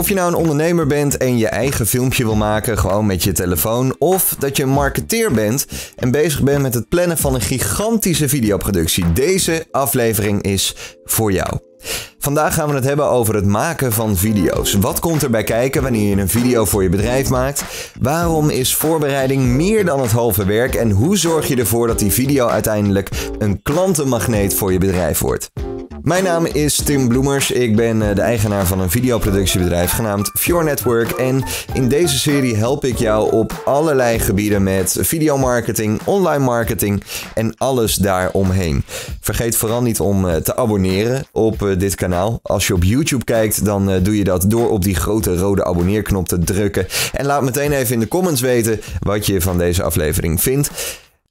Of je nou een ondernemer bent en je eigen filmpje wil maken, gewoon met je telefoon. Of dat je een marketeer bent en bezig bent met het plannen van een gigantische videoproductie. Deze aflevering is voor jou. Vandaag gaan we het hebben over het maken van video's. Wat komt erbij kijken wanneer je een video voor je bedrijf maakt? Waarom is voorbereiding meer dan het halve werk? En hoe zorg je ervoor dat die video uiteindelijk een klantenmagneet voor je bedrijf wordt? Mijn naam is Tim Bloemers. Ik ben eh, de eigenaar van een videoproductiebedrijf genaamd Fjord Network. En in deze serie help ik jou op allerlei gebieden met videomarketing, online marketing en alles daaromheen. Vergeet vooral niet om eh, te abonneren op eh, dit kanaal. Als je op YouTube kijkt, dan doe je dat door op die grote rode abonneerknop te drukken. En laat meteen even in de comments weten wat je van deze aflevering vindt.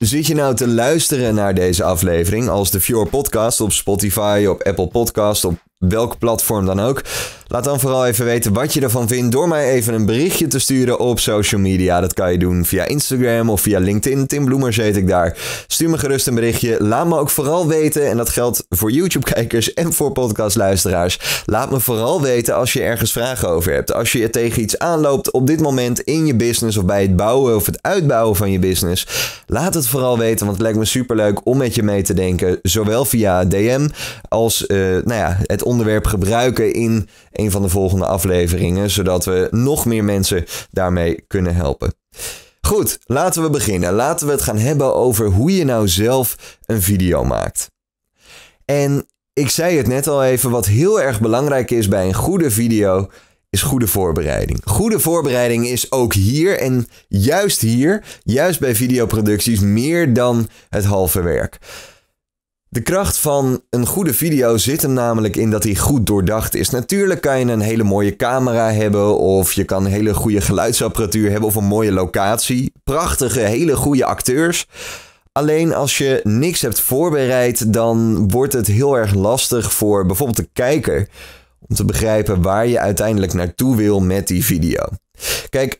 Zit je nou te luisteren naar deze aflevering als de Fjord Podcast op Spotify, op Apple Podcast, op welk platform dan ook. Laat dan vooral even weten wat je ervan vindt door mij even een berichtje te sturen op social media. Dat kan je doen via Instagram of via LinkedIn. Tim Bloemer zet ik daar. Stuur me gerust een berichtje. Laat me ook vooral weten, en dat geldt voor YouTube-kijkers en voor podcastluisteraars. Laat me vooral weten als je ergens vragen over hebt. Als je tegen iets aanloopt op dit moment in je business of bij het bouwen of het uitbouwen van je business. Laat het vooral weten, want het lijkt me superleuk om met je mee te denken. Zowel via DM als uh, nou ja, het onderwerp gebruiken in een van de volgende afleveringen, zodat we nog meer mensen daarmee kunnen helpen. Goed, laten we beginnen. Laten we het gaan hebben over hoe je nou zelf een video maakt. En ik zei het net al even, wat heel erg belangrijk is bij een goede video, is goede voorbereiding. Goede voorbereiding is ook hier en juist hier, juist bij videoproducties, meer dan het halve werk. De kracht van een goede video zit er namelijk in dat hij goed doordacht is. Natuurlijk kan je een hele mooie camera hebben of je kan een hele goede geluidsapparatuur hebben of een mooie locatie. Prachtige, hele goede acteurs. Alleen als je niks hebt voorbereid, dan wordt het heel erg lastig voor bijvoorbeeld de kijker om te begrijpen waar je uiteindelijk naartoe wil met die video. Kijk,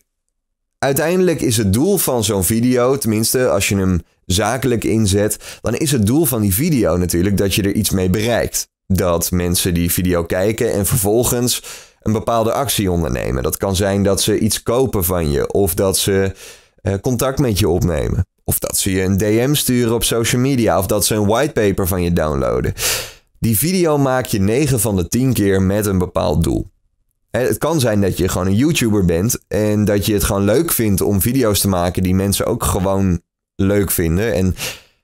Uiteindelijk is het doel van zo'n video, tenminste als je hem zakelijk inzet, dan is het doel van die video natuurlijk dat je er iets mee bereikt. Dat mensen die video kijken en vervolgens een bepaalde actie ondernemen. Dat kan zijn dat ze iets kopen van je of dat ze eh, contact met je opnemen. Of dat ze je een DM sturen op social media of dat ze een whitepaper van je downloaden. Die video maak je 9 van de 10 keer met een bepaald doel. Het kan zijn dat je gewoon een YouTuber bent en dat je het gewoon leuk vindt om video's te maken die mensen ook gewoon leuk vinden. En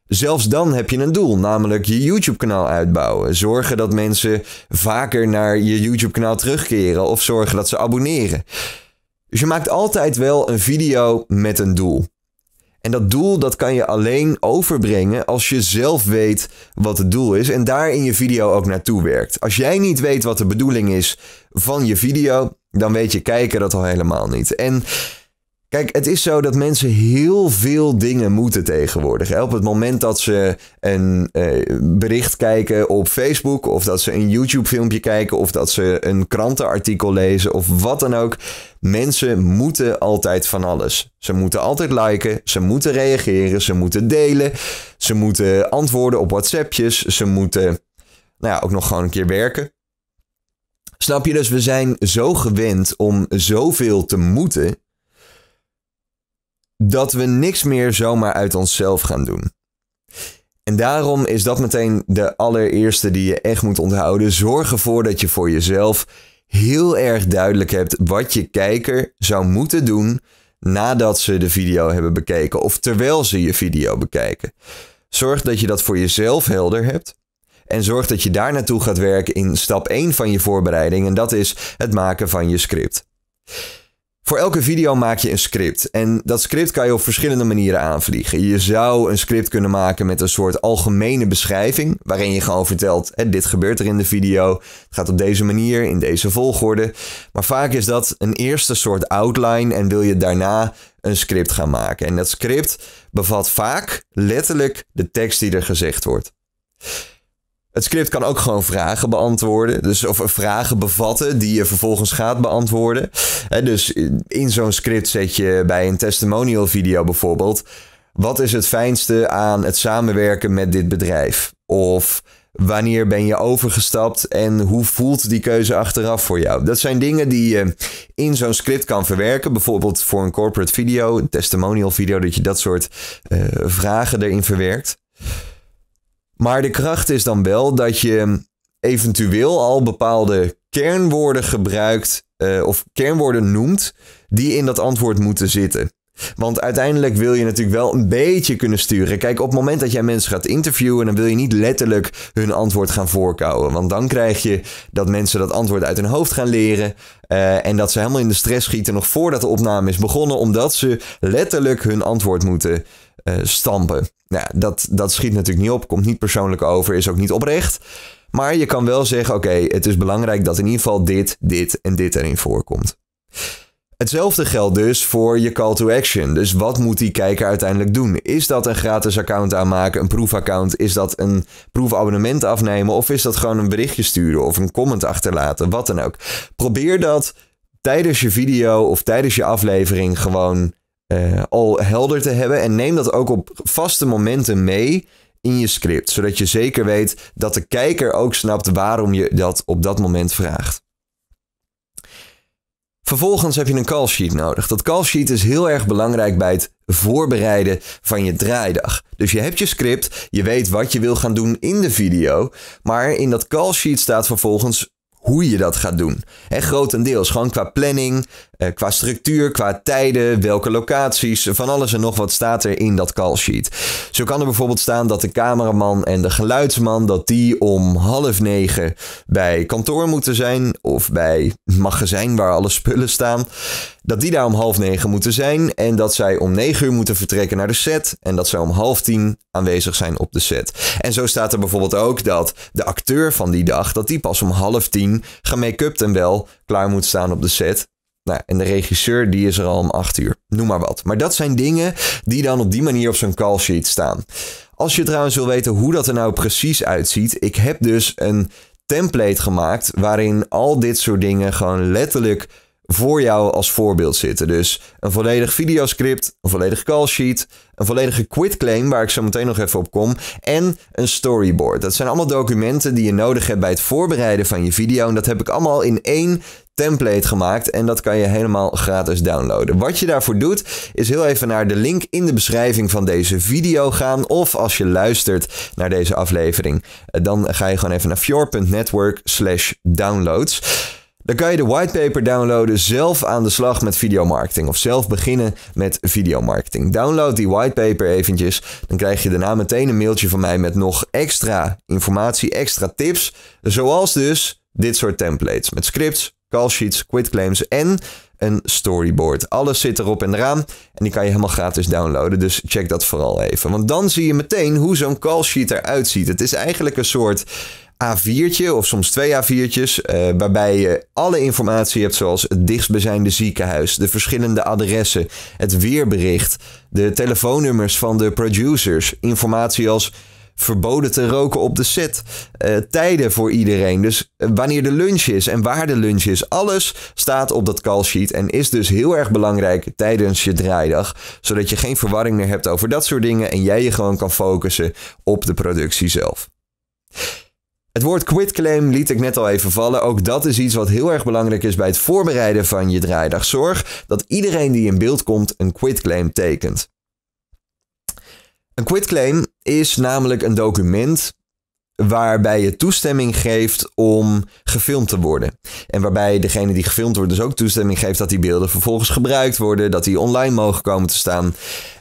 zelfs dan heb je een doel, namelijk je YouTube-kanaal uitbouwen. Zorgen dat mensen vaker naar je YouTube-kanaal terugkeren of zorgen dat ze abonneren. Dus je maakt altijd wel een video met een doel. En dat doel dat kan je alleen overbrengen als je zelf weet wat het doel is en daar in je video ook naartoe werkt. Als jij niet weet wat de bedoeling is van je video, dan weet je kijken dat al helemaal niet. En Kijk, het is zo dat mensen heel veel dingen moeten tegenwoordig. Op het moment dat ze een eh, bericht kijken op Facebook, of dat ze een YouTube-filmpje kijken, of dat ze een krantenartikel lezen, of wat dan ook, Mensen moeten altijd van alles. Ze moeten altijd liken, ze moeten reageren, ze moeten delen, ze moeten antwoorden op WhatsAppjes, ze moeten nou ja, ook nog gewoon een keer werken. Snap je dus, we zijn zo gewend om zoveel te moeten dat we niks meer zomaar uit onszelf gaan doen. En daarom is dat meteen de allereerste die je echt moet onthouden. Zorg ervoor dat je voor jezelf heel erg duidelijk hebt wat je kijker zou moeten doen nadat ze de video hebben bekeken of terwijl ze je video bekijken. Zorg dat je dat voor jezelf helder hebt. En zorg dat je daar naartoe gaat werken in stap 1 van je voorbereiding. En dat is het maken van je script. Voor elke video maak je een script. En dat script kan je op verschillende manieren aanvliegen. Je zou een script kunnen maken met een soort algemene beschrijving. Waarin je gewoon vertelt: hè, dit gebeurt er in de video. Het gaat op deze manier, in deze volgorde. Maar vaak is dat een eerste soort outline. En wil je daarna een script gaan maken. En dat script bevat vaak letterlijk de tekst die er gezegd wordt. Het script kan ook gewoon vragen beantwoorden. Dus of vragen bevatten die je vervolgens gaat beantwoorden. dus in zo'n script zet je bij een testimonial video bijvoorbeeld. Wat is het fijnste aan het samenwerken met dit bedrijf? Of wanneer ben je overgestapt en hoe voelt die keuze achteraf voor jou? Dat zijn dingen die je in zo'n script kan verwerken. Bijvoorbeeld voor een corporate video, een testimonial video, dat je dat soort eh, vragen erin verwerkt. Maar de kracht is dan wel dat je eventueel al bepaalde kernwoorden gebruikt eh, of kernwoorden noemt die in dat antwoord moeten zitten. Want uiteindelijk wil je natuurlijk wel een beetje kunnen sturen. Kijk, op het moment dat jij mensen gaat interviewen, dan wil je niet letterlijk hun antwoord gaan voorkouwen. Want dan krijg je dat mensen dat antwoord uit hun hoofd gaan leren. Eh, en dat ze helemaal in de stress schieten nog voordat de opname is begonnen, omdat ze letterlijk hun antwoord moeten eh, stampen. Nou, dat, dat schiet natuurlijk niet op, komt niet persoonlijk over, is ook niet oprecht. Maar je kan wel zeggen, oké, het is belangrijk dat in ieder geval dit, dit en dit erin voorkomt. Hetzelfde geldt dus voor je call to action. Dus wat moet die kijker uiteindelijk doen? Is dat een gratis account aanmaken, een proefaccount? Is dat een proefabonnement afnemen? Of is dat gewoon een berichtje sturen of een comment achterlaten? Wat dan ook. Probeer dat tijdens je video of tijdens je aflevering gewoon eh, al helder te hebben. En neem dat ook op vaste momenten mee in je script. Zodat je zeker weet dat de kijker ook snapt waarom je dat op dat moment vraagt. Vervolgens heb je een call sheet nodig. Dat call sheet is heel erg belangrijk bij het voorbereiden van je draaidag. Dus je hebt je script, je weet wat je wil gaan doen in de video, maar in dat call sheet staat vervolgens hoe je dat gaat doen. En grotendeels gewoon qua planning, eh, qua structuur, qua tijden, welke locaties, van alles en nog wat staat er in dat callsheet. Zo kan er bijvoorbeeld staan dat de cameraman en de geluidsman dat die om half negen bij kantoor moeten zijn of bij magazijn waar alle spullen staan. Dat die daar om half negen moeten zijn en dat zij om negen uur moeten vertrekken naar de set en dat zij om half tien aanwezig zijn op de set. En zo staat er bijvoorbeeld ook dat de acteur van die dag, dat die pas om half tien gemake-upt en wel klaar moet staan op de set nou, en de regisseur die is er al om 8 uur. Noem maar wat. Maar dat zijn dingen die dan op die manier op zo'n call sheet staan. Als je trouwens wil weten hoe dat er nou precies uitziet, ik heb dus een template gemaakt waarin al dit soort dingen gewoon letterlijk voor jou als voorbeeld zitten. Dus een volledig videoscript, een volledig call sheet, een volledige quitclaim, waar ik zo meteen nog even op kom, en een storyboard. Dat zijn allemaal documenten die je nodig hebt bij het voorbereiden van je video. En dat heb ik allemaal in één template gemaakt en dat kan je helemaal gratis downloaden. Wat je daarvoor doet is heel even naar de link in de beschrijving van deze video gaan of als je luistert naar deze aflevering, eh, dan ga je gewoon even naar fjord.network slash downloads. Dan kan je de whitepaper downloaden, zelf aan de slag met videomarketing of zelf beginnen met videomarketing. Download die whitepaper eventjes, dan krijg je daarna meteen een mailtje van mij met nog extra informatie, extra tips, zoals dus dit soort templates met scripts, call sheets, quitclaims en een storyboard. Alles zit erop en eraan en die kan je helemaal gratis downloaden, dus check dat vooral even. Want dan zie je meteen hoe zo'n call sheet eruit ziet. Het is eigenlijk een soort A4'tje of soms twee A4'tjes, eh, waarbij je alle informatie hebt zoals het dichtstbijzijnde ziekenhuis, de verschillende adressen, het weerbericht, de telefoonnummers van de producers, informatie als verboden te roken op de set, eh, tijden voor iedereen, dus eh, wanneer de lunch is en waar de lunch is, alles staat op dat callsheet en is dus heel erg belangrijk tijdens je draaidag, zodat je geen verwarring meer hebt over dat soort dingen en jij je gewoon kan focussen op de productie zelf. Het woord quitclaim liet ik net al even vallen. Ook dat is iets wat heel erg belangrijk is bij het voorbereiden van je draaidag. Zorg dat iedereen die in beeld komt een quitclaim tekent. Een quitclaim is namelijk een document waarbij je toestemming geeft om gefilmd te worden. En waarbij degene die gefilmd wordt dus ook toestemming geeft dat die beelden vervolgens gebruikt worden, dat die online mogen komen te staan.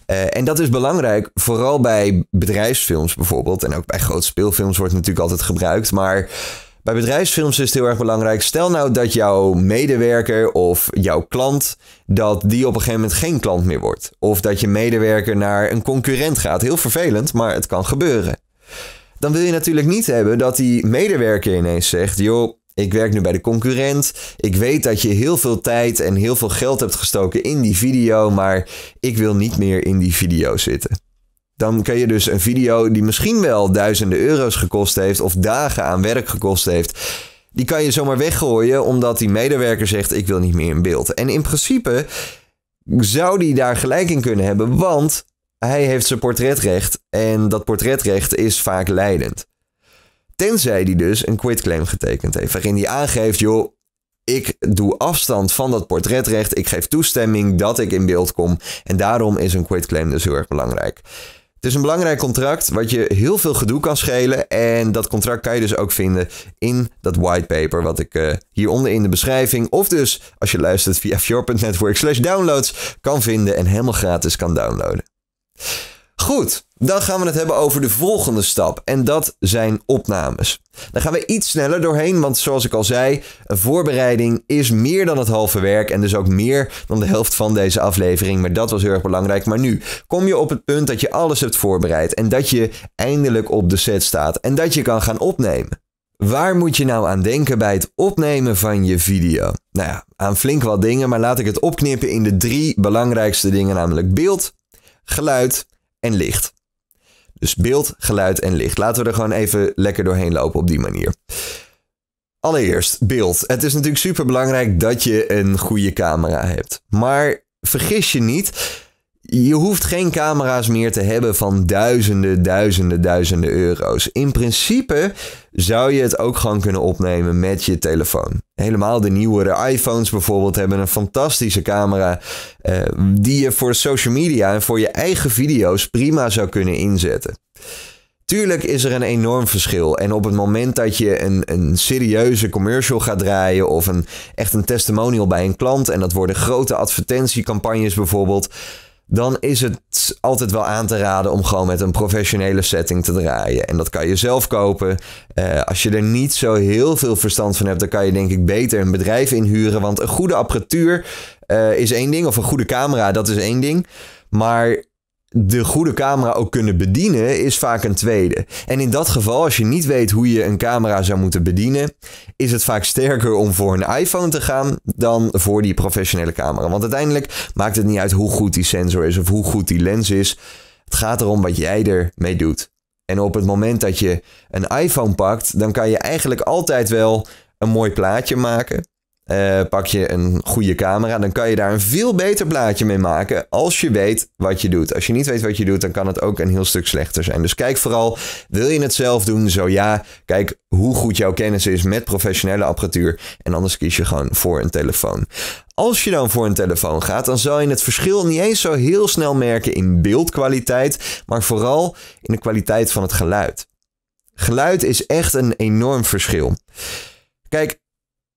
Eh, en dat is belangrijk, vooral bij bedrijfsfilms bijvoorbeeld. En ook bij grote speelfilms wordt het natuurlijk altijd gebruikt. Maar bij bedrijfsfilms is het heel erg belangrijk. Stel nou dat jouw medewerker of jouw klant, dat die op een gegeven moment geen klant meer wordt. Of dat je medewerker naar een concurrent gaat. Heel vervelend, maar het kan gebeuren dan wil je natuurlijk niet hebben dat die medewerker ineens zegt: joh. Ik werk nu bij de concurrent. Ik weet dat je heel veel tijd en heel veel geld hebt gestoken in die video, maar ik wil niet meer in die video zitten. Dan kan je dus een video die misschien wel duizenden euro's gekost heeft of dagen aan werk gekost heeft, die kan je zomaar weggooien omdat die medewerker zegt ik wil niet meer in beeld. En in principe zou die daar gelijk in kunnen hebben, want hij heeft zijn portretrecht en dat portretrecht is vaak leidend. Tenzij hij dus een quitclaim getekend heeft, waarin hij aangeeft, joh, ik doe afstand van dat portretrecht, ik geef toestemming dat ik in beeld kom en daarom is een quitclaim dus heel erg belangrijk. Het is een belangrijk contract wat je heel veel gedoe kan schelen. En dat contract kan je dus ook vinden in dat whitepaper wat ik eh, hieronder in de beschrijving. Of dus als je luistert via fjord.network slash downloads kan vinden en helemaal gratis kan downloaden. Goed, dan gaan we het hebben over de volgende stap. En dat zijn opnames. Daar gaan we iets sneller doorheen, want zoals ik al zei, een voorbereiding is meer dan het halve werk. En dus ook meer dan de helft van deze aflevering. Maar dat was heel erg belangrijk. Maar nu kom je op het punt dat je alles hebt voorbereid. En dat je eindelijk op de set staat. En dat je kan gaan opnemen. Waar moet je nou aan denken bij het opnemen van je video? Nou ja, aan flink wat dingen, maar laat ik het opknippen in de drie belangrijkste dingen, namelijk beeld, geluid en licht. Dus beeld, geluid en licht. Laten we er gewoon even lekker doorheen lopen op die manier. Allereerst beeld. Het is natuurlijk super belangrijk dat je een goede camera hebt. Maar vergis je niet, je hoeft geen camera's meer te hebben van duizenden, duizenden, duizenden euro's. In principe zou je het ook gewoon kunnen opnemen met je telefoon. Helemaal de nieuwere iPhones bijvoorbeeld hebben een fantastische camera. Eh, die je voor social media en voor je eigen video's prima zou kunnen inzetten. Tuurlijk is er een enorm verschil. En op het moment dat je een, een serieuze commercial gaat draaien. of een, echt een testimonial bij een klant. en dat worden grote advertentiecampagnes bijvoorbeeld dan is het altijd wel aan te raden om gewoon met een professionele setting te draaien. En dat kan je zelf kopen. Eh, als je er niet zo heel veel verstand van hebt, dan kan je denk ik beter een bedrijf inhuren. Want een goede apparatuur eh, is één ding, of een goede camera, dat is één ding. Maar de goede camera ook kunnen bedienen, is vaak een tweede. En in dat geval, als je niet weet hoe je een camera zou moeten bedienen, is het vaak sterker om voor een iPhone te gaan dan voor die professionele camera. Want uiteindelijk maakt het niet uit hoe goed die sensor is of hoe goed die lens is. Het gaat erom wat jij ermee doet. En op het moment dat je een iPhone pakt, dan kan je eigenlijk altijd wel een mooi plaatje maken. Eh, pak je een goede camera, dan kan je daar een veel beter plaatje mee maken als je weet wat je doet. Als je niet weet wat je doet, dan kan het ook een heel stuk slechter zijn. Dus kijk vooral, wil je het zelf doen? Zo ja, kijk hoe goed jouw kennis is met professionele apparatuur. En anders kies je gewoon voor een telefoon. Als je dan voor een telefoon gaat, dan zal je het verschil niet eens zo heel snel merken in beeldkwaliteit, maar vooral in de kwaliteit van het geluid. Geluid is echt een enorm verschil. Kijk,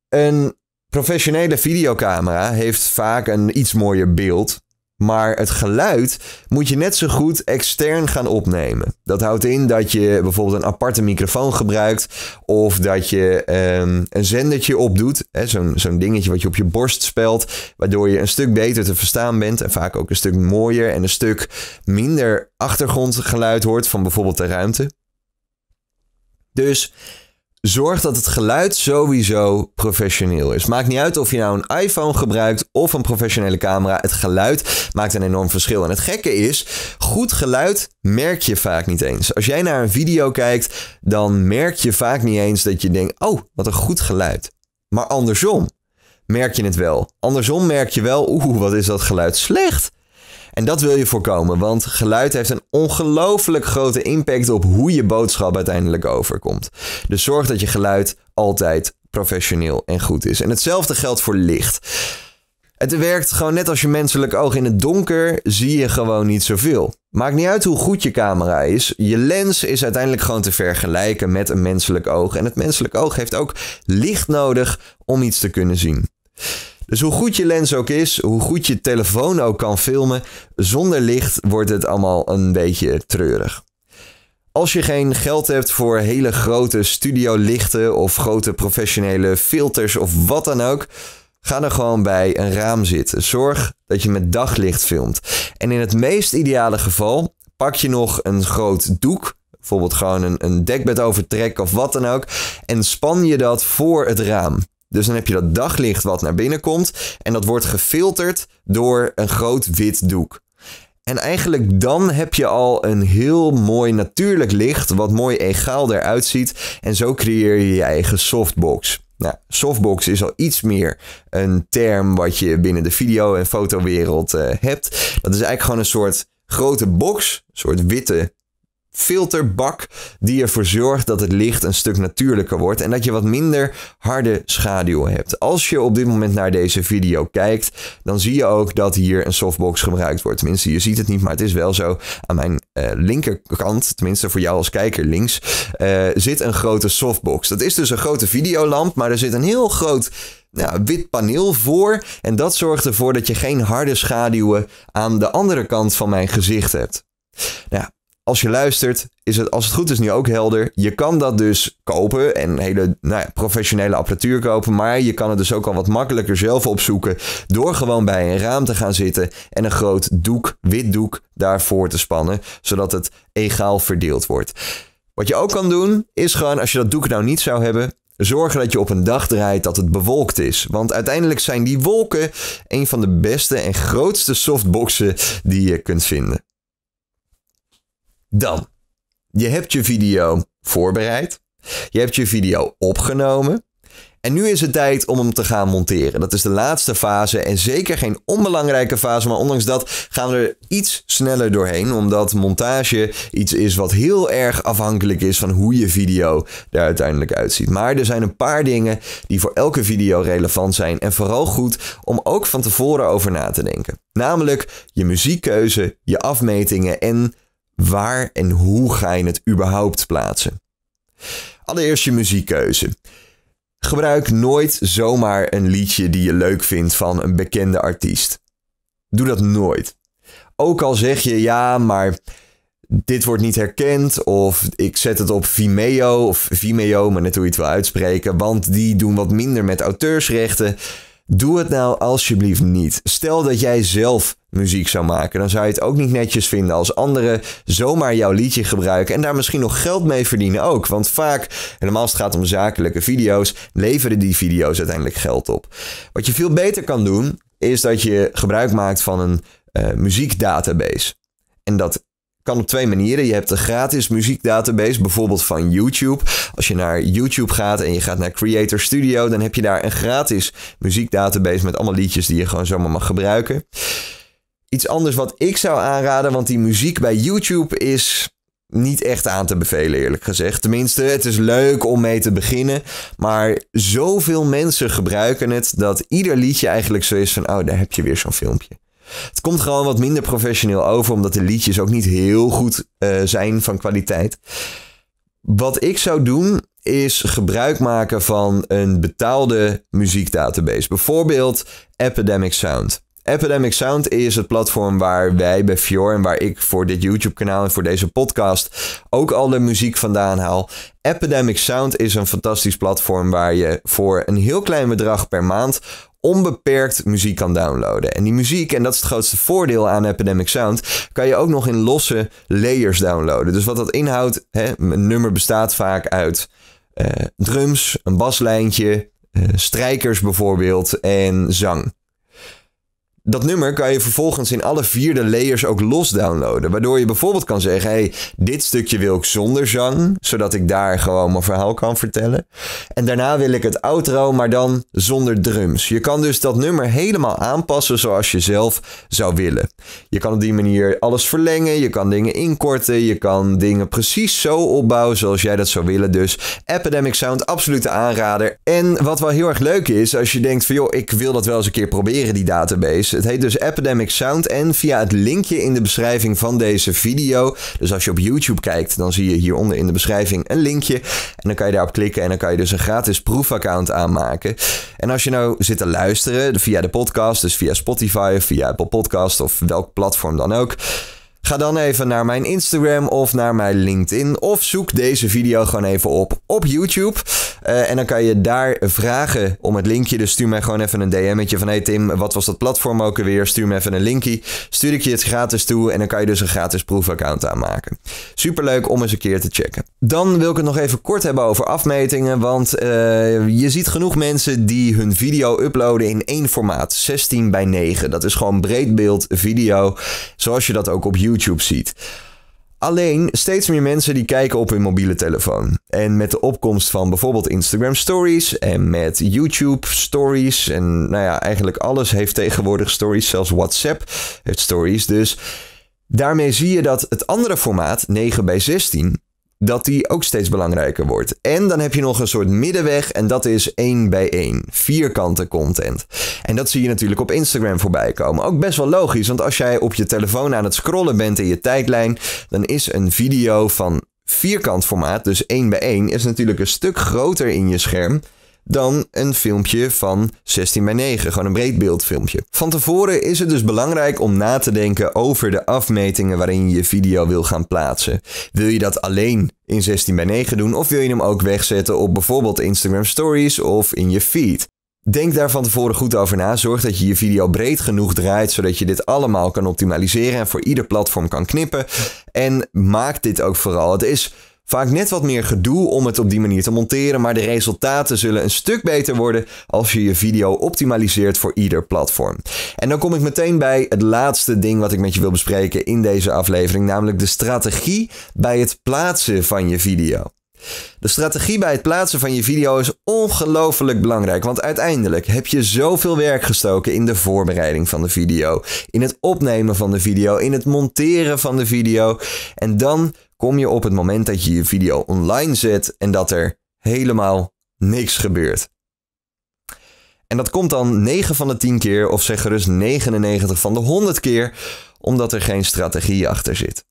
een professionele videocamera heeft vaak een iets mooier beeld. Maar het geluid moet je net zo goed extern gaan opnemen. Dat houdt in dat je bijvoorbeeld een aparte microfoon gebruikt. Of dat je ehm, een zendertje opdoet. Zo'n zo'n dingetje wat je op je borst spelt. Waardoor je een stuk beter te verstaan bent. En vaak ook een stuk mooier en een stuk minder achtergrondgeluid hoort van bijvoorbeeld de ruimte. Dus Zorg dat het geluid sowieso professioneel is. Maakt niet uit of je nou een iPhone gebruikt of een professionele camera. Het geluid maakt een enorm verschil. En het gekke is, goed geluid merk je vaak niet eens. Als jij naar een video kijkt, dan merk je vaak niet eens dat je denkt: oh, wat een goed geluid. Maar andersom merk je het wel. Andersom merk je wel: oeh, wat is dat geluid slecht. En dat wil je voorkomen, want geluid heeft een ongelooflijk grote impact op hoe je boodschap uiteindelijk overkomt. Dus zorg dat je geluid altijd professioneel en goed is. En hetzelfde geldt voor licht. Het werkt gewoon net als je menselijk oog. In het donker zie je gewoon niet zoveel. Maakt niet uit hoe goed je camera is. Je lens is uiteindelijk gewoon te vergelijken met een menselijk oog. En het menselijk oog heeft ook licht nodig om iets te kunnen zien. Dus hoe goed je lens ook is, hoe goed je telefoon ook kan filmen, zonder licht wordt het allemaal een beetje treurig. Als je geen geld hebt voor hele grote studiolichten of grote professionele filters of wat dan ook, ga dan gewoon bij een raam zitten. Zorg dat je met daglicht filmt. En in het meest ideale geval pak je nog een groot doek, bijvoorbeeld gewoon een, een dekbed overtrek of wat dan ook, en span je dat voor het raam. Dus dan heb je dat daglicht wat naar binnen komt en dat wordt gefilterd door een groot wit doek. En eigenlijk dan heb je al een heel mooi natuurlijk licht wat mooi egaal eruit ziet en zo creëer je je eigen softbox. Nou, softbox is al iets meer een term wat je binnen de video- en fotowereld eh, hebt. Dat is eigenlijk gewoon een soort grote box, een soort witte filterbak die ervoor zorgt dat het licht een stuk natuurlijker wordt en dat je wat minder harde schaduw hebt. Als je op dit moment naar deze video kijkt, dan zie je ook dat hier een softbox gebruikt wordt. Tenminste, je ziet het niet, maar het is wel zo. Aan mijn eh, linkerkant, tenminste voor jou als kijker links, eh, zit een grote softbox. Dat is dus een grote videolamp, maar er zit een heel groot nou, wit paneel voor. En dat zorgt ervoor dat je geen harde schaduwen aan de andere kant van mijn gezicht hebt. Nou, als je luistert, is het als het goed is nu ook helder. Je kan dat dus kopen en hele nou ja, professionele apparatuur kopen. Maar je kan het dus ook al wat makkelijker zelf opzoeken. Door gewoon bij een raam te gaan zitten en een groot doek, wit doek, daarvoor te spannen. Zodat het egaal verdeeld wordt. Wat je ook kan doen, is gewoon als je dat doek nou niet zou hebben. Zorgen dat je op een dag draait dat het bewolkt is. Want uiteindelijk zijn die wolken een van de beste en grootste softboxen die je kunt vinden. Dan, je hebt je video voorbereid. Je hebt je video opgenomen. En nu is het tijd om hem te gaan monteren. Dat is de laatste fase en zeker geen onbelangrijke fase. Maar ondanks dat gaan we er iets sneller doorheen. Omdat montage iets is wat heel erg afhankelijk is van hoe je video er uiteindelijk uitziet. Maar er zijn een paar dingen die voor elke video relevant zijn. En vooral goed om ook van tevoren over na te denken. Namelijk je muziekkeuze, je afmetingen en waar en hoe ga je het überhaupt plaatsen? Allereerst je muziekkeuze. Gebruik nooit zomaar een liedje die je leuk vindt van een bekende artiest. Doe dat nooit. Ook al zeg je ja, maar dit wordt niet herkend of ik zet het op Vimeo of Vimeo, maar net hoe je het wil uitspreken, want die doen wat minder met auteursrechten. Doe het nou alsjeblieft niet. Stel dat jij zelf muziek zou maken, dan zou je het ook niet netjes vinden als anderen zomaar jouw liedje gebruiken en daar misschien nog geld mee verdienen ook. Want vaak, helemaal als het gaat om zakelijke video's, leveren die video's uiteindelijk geld op. Wat je veel beter kan doen, is dat je gebruik maakt van een eh, muziekdatabase. En dat kan op twee manieren. Je hebt een gratis muziekdatabase, bijvoorbeeld van YouTube. Als je naar YouTube gaat en je gaat naar Creator Studio, dan heb je daar een gratis muziekdatabase met allemaal liedjes die je gewoon zomaar mag gebruiken. Iets anders wat ik zou aanraden, want die muziek bij YouTube is niet echt aan te bevelen, eerlijk gezegd. Tenminste, het is leuk om mee te beginnen. Maar zoveel mensen gebruiken het dat ieder liedje eigenlijk zo is van: oh, daar heb je weer zo'n filmpje. Het komt gewoon wat minder professioneel over, omdat de liedjes ook niet heel goed eh, zijn van kwaliteit. Wat ik zou doen is gebruik maken van een betaalde muziekdatabase. Bijvoorbeeld Epidemic Sound. Epidemic Sound is het platform waar wij bij Fjord en waar ik voor dit YouTube-kanaal en voor deze podcast ook al de muziek vandaan haal. Epidemic Sound is een fantastisch platform waar je voor een heel klein bedrag per maand onbeperkt muziek kan downloaden. En die muziek, en dat is het grootste voordeel aan Epidemic Sound, kan je ook nog in losse layers downloaden. Dus wat dat inhoudt, hè, een nummer bestaat vaak uit eh, drums, een baslijntje, eh, strijkers bijvoorbeeld en zang. Dat nummer kan je vervolgens in alle vierde layers ook los downloaden. Waardoor je bijvoorbeeld kan zeggen: hey, dit stukje wil ik zonder zang, zodat ik daar gewoon mijn verhaal kan vertellen. En daarna wil ik het outro, maar dan zonder drums. Je kan dus dat nummer helemaal aanpassen zoals je zelf zou willen. Je kan op die manier alles verlengen, je kan dingen inkorten, je kan dingen precies zo opbouwen zoals jij dat zou willen. Dus Epidemic Sound, absolute aanrader. En wat wel heel erg leuk is, als je denkt: van joh, ik wil dat wel eens een keer proberen, die database. Het heet dus Epidemic Sound. En via het linkje in de beschrijving van deze video. Dus als je op YouTube kijkt, dan zie je hieronder in de beschrijving een linkje. En dan kan je daarop klikken en dan kan je dus een gratis proefaccount aanmaken. En als je nou zit te luisteren via de podcast, dus via Spotify, via Apple Podcast of welk platform dan ook. Ga dan even naar mijn Instagram of naar mijn LinkedIn. Of zoek deze video gewoon even op op YouTube. Eh, en dan kan je daar vragen om het linkje. Dus stuur mij gewoon even een DM'tje van... Hey Tim, wat was dat platform ook alweer? Stuur me even een linkje. Stuur ik je het gratis toe en dan kan je dus een gratis proefaccount aanmaken. Superleuk om eens een keer te checken. Dan wil ik het nog even kort hebben over afmetingen. Want eh, je ziet genoeg mensen die hun video uploaden in één formaat. 16 bij 9. Dat is gewoon breed video. Zoals je dat ook op YouTube YouTube ziet. Alleen steeds meer mensen die kijken op hun mobiele telefoon. En met de opkomst van bijvoorbeeld Instagram Stories en met YouTube Stories en nou ja, eigenlijk alles heeft tegenwoordig Stories, zelfs WhatsApp heeft Stories. Dus daarmee zie je dat het andere formaat 9 bij 16 dat die ook steeds belangrijker wordt. En dan heb je nog een soort middenweg en dat is één bij één. Vierkante content. En dat zie je natuurlijk op Instagram voorbij komen. Ook best wel logisch, want als jij op je telefoon aan het scrollen bent in je tijdlijn, dan is een video van vierkant formaat, dus één bij één, is natuurlijk een stuk groter in je scherm dan een filmpje van 16 bij 9, gewoon een breedbeeldfilmpje. Van tevoren is het dus belangrijk om na te denken over de afmetingen waarin je je video wil gaan plaatsen. Wil je dat alleen in 16 bij 9 doen of wil je hem ook wegzetten op bijvoorbeeld Instagram Stories of in je feed? Denk daar van tevoren goed over na. Zorg dat je je video breed genoeg draait, zodat je dit allemaal kan optimaliseren en voor ieder platform kan knippen. En maak dit ook vooral. Het is Vaak net wat meer gedoe om het op die manier te monteren, maar de resultaten zullen een stuk beter worden als je je video optimaliseert voor ieder platform. En dan kom ik meteen bij het laatste ding wat ik met je wil bespreken in deze aflevering, namelijk de strategie bij het plaatsen van je video. De strategie bij het plaatsen van je video is ongelooflijk belangrijk, want uiteindelijk heb je zoveel werk gestoken in de voorbereiding van de video, in het opnemen van de video, in het monteren van de video en dan kom je op het moment dat je je video online zet en dat er helemaal niks gebeurt. En dat komt dan 9 van de 10 keer, of zeg gerust 99 van de 100 keer, omdat er geen strategie achter zit.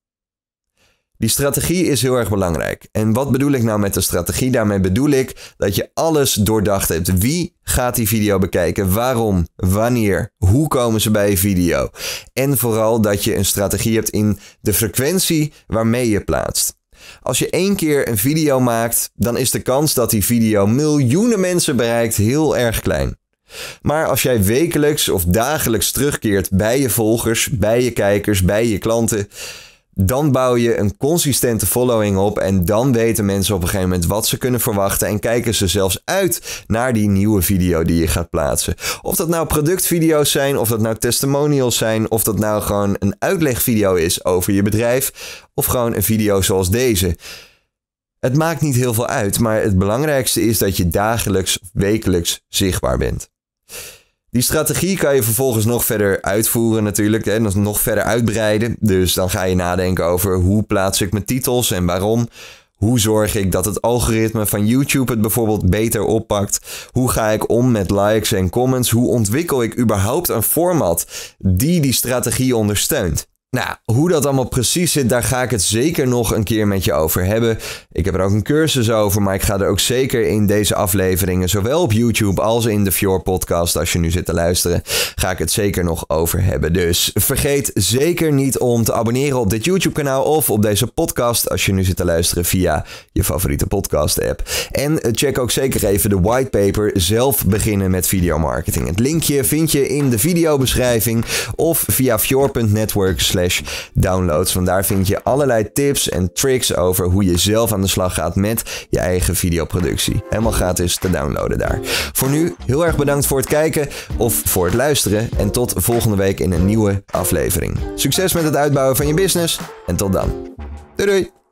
Die strategie is heel erg belangrijk. En wat bedoel ik nou met de strategie? Daarmee bedoel ik dat je alles doordacht hebt. Wie gaat die video bekijken? Waarom? Wanneer? Hoe komen ze bij je video? En vooral dat je een strategie hebt in de frequentie waarmee je plaatst. Als je één keer een video maakt, dan is de kans dat die video miljoenen mensen bereikt heel erg klein. Maar als jij wekelijks of dagelijks terugkeert bij je volgers, bij je kijkers, bij je klanten, dan bouw je een consistente following op en dan weten mensen op een gegeven moment wat ze kunnen verwachten en kijken ze zelfs uit naar die nieuwe video die je gaat plaatsen. Of dat nou productvideo's zijn, of dat nou testimonials zijn, of dat nou gewoon een uitlegvideo is over je bedrijf, of gewoon een video zoals deze. Het maakt niet heel veel uit, maar het belangrijkste is dat je dagelijks, wekelijks zichtbaar bent. Die strategie kan je vervolgens nog verder uitvoeren natuurlijk. Hè, en nog verder uitbreiden. Dus dan ga je nadenken over hoe plaats ik mijn titels en waarom. Hoe zorg ik dat het algoritme van YouTube het bijvoorbeeld beter oppakt? Hoe ga ik om met likes en comments? Hoe ontwikkel ik überhaupt een format die die strategie ondersteunt? Nou, hoe dat allemaal precies zit, daar ga ik het zeker nog een keer met je over hebben. Ik heb er ook een cursus over, maar ik ga er ook zeker in deze afleveringen, zowel op YouTube als in de Fjord podcast, als je nu zit te luisteren, ga ik het zeker nog over hebben. Dus vergeet zeker niet om te abonneren op dit YouTube kanaal of op deze podcast, als je nu zit te luisteren via je favoriete podcast app. En eh, check ook zeker even de whitepaper zelf beginnen met videomarketing. Het linkje vind je in de videobeschrijving of via fjord.network downloads. Want daar vind je allerlei tips en tricks over hoe je zelf aan de slag gaat met je eigen videoproductie. Helemaal gratis te downloaden daar. Voor nu heel erg bedankt voor het kijken of voor het luisteren. En tot volgende week in een nieuwe aflevering. Succes met het uitbouwen van je business en tot dan. Doei doei!